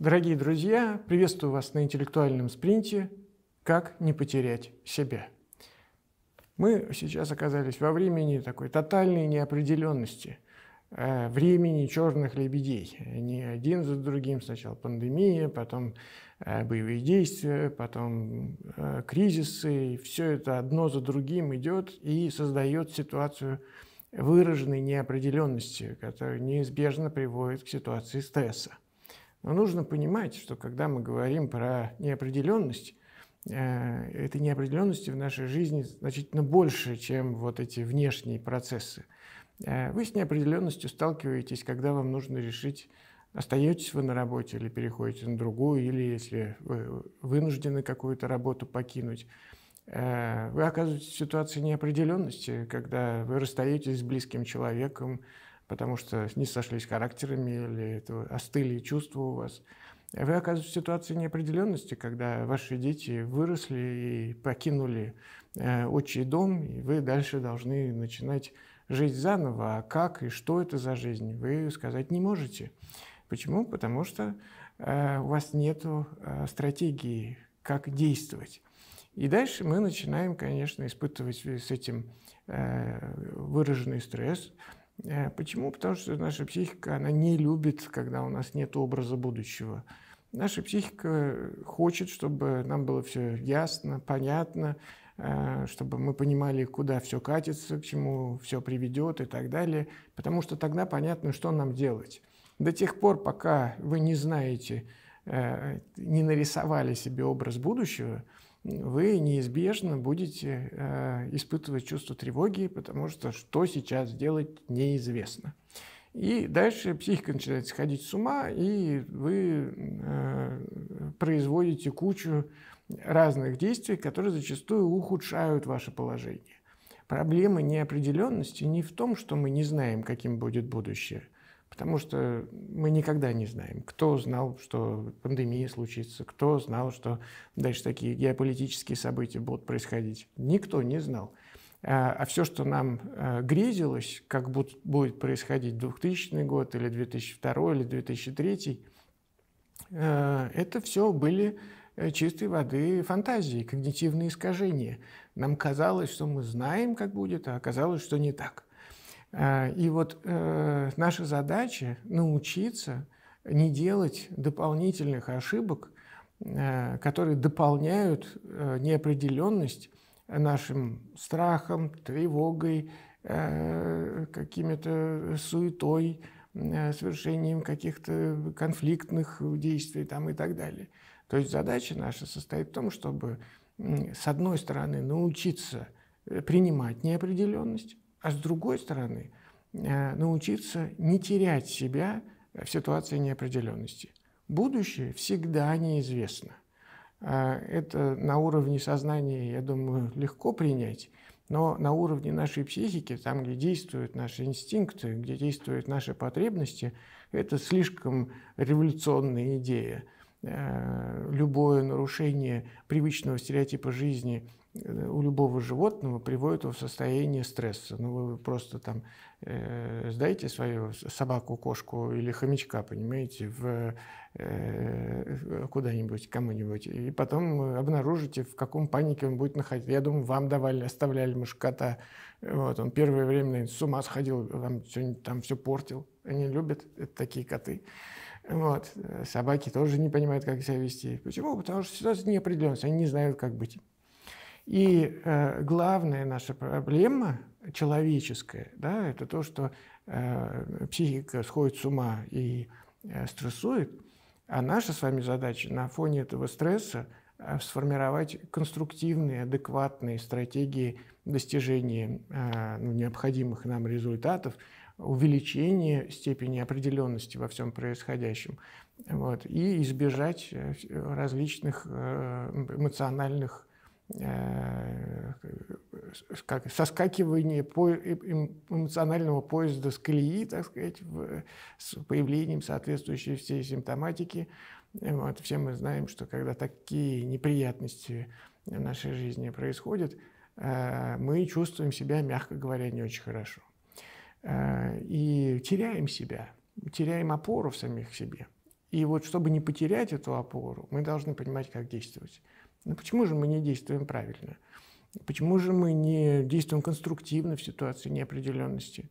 Дорогие друзья, приветствую вас на интеллектуальном спринте «Как не потерять себя». Мы сейчас оказались во времени такой тотальной неопределенности, э, времени черных лебедей. Они один за другим, сначала пандемия, потом э, боевые действия, потом э, кризисы. И все это одно за другим идет и создает ситуацию выраженной неопределенности, которая неизбежно приводит к ситуации стресса. Но нужно понимать, что когда мы говорим про неопределенность, э, этой неопределенности в нашей жизни значительно больше, чем вот эти внешние процессы. Э, вы с неопределенностью сталкиваетесь, когда вам нужно решить, остаетесь вы на работе или переходите на другую, или если вы вынуждены какую-то работу покинуть. Э, вы оказываетесь в ситуации неопределенности, когда вы расстаетесь с близким человеком, потому что не сошлись характерами или это, остыли чувства у вас. А вы оказываетесь в ситуации неопределенности, когда ваши дети выросли и покинули э, отчий дом, и вы дальше должны начинать жить заново. А как и что это за жизнь, вы сказать не можете. Почему? Потому что э, у вас нет э, стратегии, как действовать. И дальше мы начинаем, конечно, испытывать с этим э, выраженный стресс – Э, почему? Потому что наша психика, она не любит, когда у нас нет образа будущего. Наша психика э, хочет, чтобы нам было все ясно, понятно, э, чтобы мы понимали, куда все катится, к чему все приведет и так далее, потому что тогда понятно, что нам делать. До тех пор, пока вы не знаете, не нарисовали себе образ будущего, вы неизбежно будете э, испытывать чувство тревоги, потому что что сейчас делать неизвестно. И дальше психика начинает сходить с ума, и вы э, производите кучу разных действий, которые зачастую ухудшают ваше положение. Проблема неопределенности не в том, что мы не знаем, каким будет будущее – Потому что мы никогда не знаем, кто знал, что пандемия случится, кто знал, что дальше такие геополитические события будут происходить. Никто не знал. А, а все, что нам э, грезилось, как будет происходить 2000 год или 2002 или 2003, э, это все были э, чистой воды фантазии, когнитивные искажения. Нам казалось, что мы знаем, как будет, а оказалось, что не так. А, и вот э, наша задача научиться не делать дополнительных ошибок, э, которые дополняют э, неопределенность нашим страхом, тревогой, какими-то суетой, совершением каких-то конфликтных действий там, и так далее. То есть задача наша состоит в том, чтобы, с одной стороны, научиться принимать неопределенность, а с другой стороны э, научиться не терять себя в ситуации неопределенности. Будущее всегда неизвестно. Э, это на уровне сознания, я думаю, легко принять, но на уровне нашей психики, там, где действуют наши инстинкты, где действуют наши потребности, это слишком революционная идея. Э, любое нарушение привычного стереотипа жизни – Э, у любого животного приводит его в состояние стресса. Ну, вы просто там э, сдайте свою собаку, кошку или хомячка, понимаете, в, э, куда-нибудь, кому-нибудь, и потом обнаружите, в каком панике он будет находиться. Я думаю, вам давали, оставляли мышкота. Вот, он первое время наверное, с ума сходил, вам там все портил. Они любят это такие коты. Вот. Собаки тоже не понимают, как себя вести. Почему? Потому что ситуация неопределенность, они не знают, как быть. И э, главная наша проблема человеческая, да, это то, что э, психика сходит с ума и э, стрессует, а наша с вами задача на фоне этого стресса э, сформировать конструктивные, адекватные стратегии достижения э, ну, необходимых нам результатов, увеличения степени определенности во всем происходящем вот, и избежать э, различных э, эмоциональных Э, как, соскакивание по, э, эм, эмоционального поезда с колеи, так сказать, в, с появлением соответствующей всей симптоматики. Э, вот, все мы знаем, что когда такие неприятности в нашей жизни происходят, мы чувствуем себя, мягко говоря, не очень хорошо. И теряем себя, теряем опору в самих себе. И вот чтобы не потерять эту опору, мы должны понимать, как действовать. Ну почему же мы не действуем правильно? Почему же мы не действуем конструктивно в ситуации неопределенности?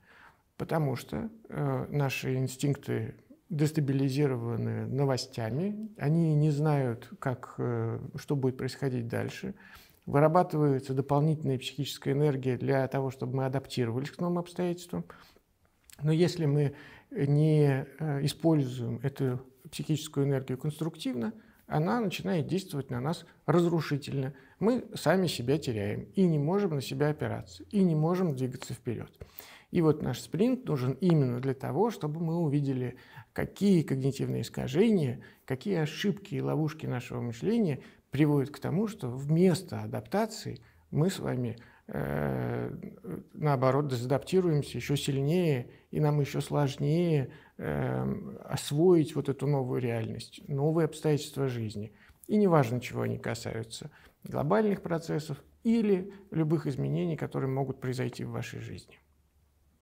Потому что э, наши инстинкты дестабилизированы новостями, они не знают, как, э, что будет происходить дальше, вырабатывается дополнительная психическая энергия для того, чтобы мы адаптировались к новым обстоятельствам. Но если мы не э, используем эту психическую энергию конструктивно, она начинает действовать на нас разрушительно. Мы сами себя теряем и не можем на себя опираться, и не можем двигаться вперед. И вот наш спринт нужен именно для того, чтобы мы увидели, какие когнитивные искажения, какие ошибки и ловушки нашего мышления приводят к тому, что вместо адаптации мы с вами э, наоборот дезадаптируемся еще сильнее, и нам еще сложнее Эм, освоить вот эту новую реальность, новые обстоятельства жизни. И неважно, чего они касаются, глобальных процессов или любых изменений, которые могут произойти в вашей жизни.